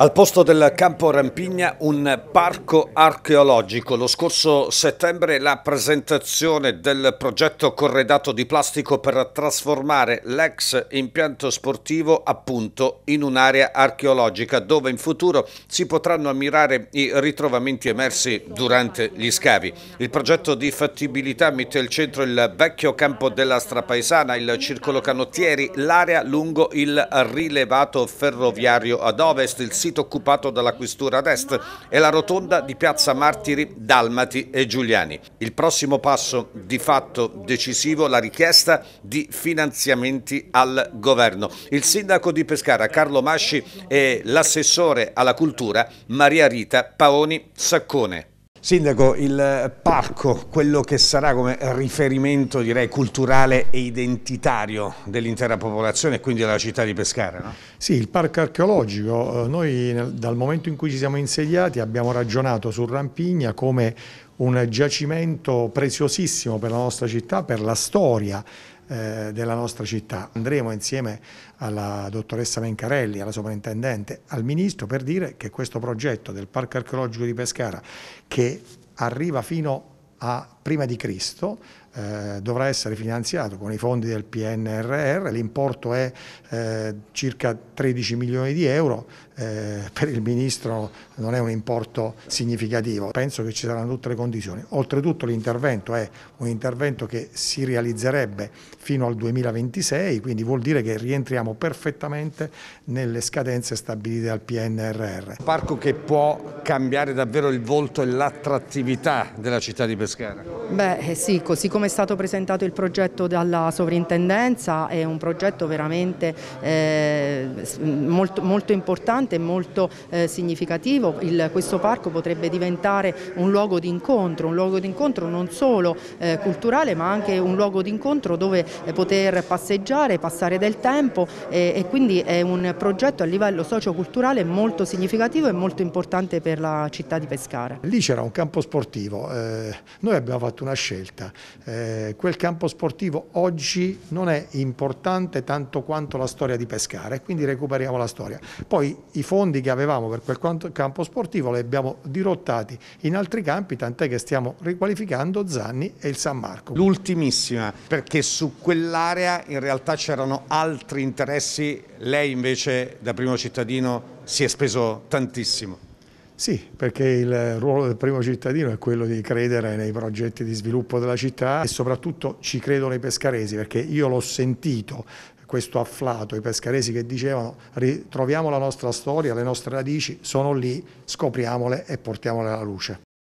Al posto del campo Rampigna un parco archeologico. Lo scorso settembre la presentazione del progetto corredato di plastico per trasformare l'ex impianto sportivo appunto in un'area archeologica dove in futuro si potranno ammirare i ritrovamenti emersi durante gli scavi. Il progetto di fattibilità mette al centro il vecchio campo della Strapaesana, il circolo canottieri, l'area lungo il rilevato ferroviario ad ovest Est, il sito occupato dalla questura ad Est e la rotonda di Piazza Martiri, Dalmati e Giuliani. Il prossimo passo di fatto decisivo, la richiesta di finanziamenti al governo. Il sindaco di Pescara Carlo Masci e l'assessore alla cultura Maria Rita Paoni Saccone. Sindaco, il eh, parco, quello che sarà come riferimento direi culturale e identitario dell'intera popolazione e quindi della città di Pescara, no? Sì, il parco archeologico, eh, noi dal momento in cui ci siamo insediati abbiamo ragionato su Rampigna come un giacimento preziosissimo per la nostra città, per la storia eh, della nostra città. Andremo insieme alla dottoressa Mencarelli, alla sovrintendente, al ministro per dire che questo progetto del Parco Archeologico di Pescara che arriva fino a prima di Cristo eh, dovrà essere finanziato con i fondi del PNRR, l'importo è eh, circa 13 milioni di euro, eh, per il Ministro non è un importo significativo, penso che ci saranno tutte le condizioni. Oltretutto l'intervento è un intervento che si realizzerebbe fino al 2026, quindi vuol dire che rientriamo perfettamente nelle scadenze stabilite dal PNRR. Un parco che può cambiare davvero il volto e l'attrattività della città di Pescara? Beh eh sì, così come è stato presentato il progetto dalla sovrintendenza è un progetto veramente eh, molto, molto, importante e molto eh, significativo. Il, questo parco potrebbe diventare un luogo d'incontro, un luogo d'incontro non solo eh, culturale ma anche un luogo d'incontro dove eh, poter passeggiare, passare del tempo e quindi è un progetto a livello socioculturale molto significativo e molto importante per la città di Pescara. Lì c'era un campo sportivo, eh, noi abbiamo fatto una scelta, eh, quel campo sportivo oggi non è importante tanto quanto la storia di pescare, quindi recuperiamo la storia. Poi i fondi che avevamo per quel campo sportivo li abbiamo dirottati in altri campi, tant'è che stiamo riqualificando Zanni e il San Marco. L'ultimissima, perché su quell'area in realtà c'erano altri interessi, lei invece da primo cittadino si è speso tantissimo. Sì, perché il ruolo del primo cittadino è quello di credere nei progetti di sviluppo della città e soprattutto ci credono i pescaresi, perché io l'ho sentito questo afflato, i pescaresi che dicevano ritroviamo la nostra storia, le nostre radici sono lì, scopriamole e portiamole alla luce.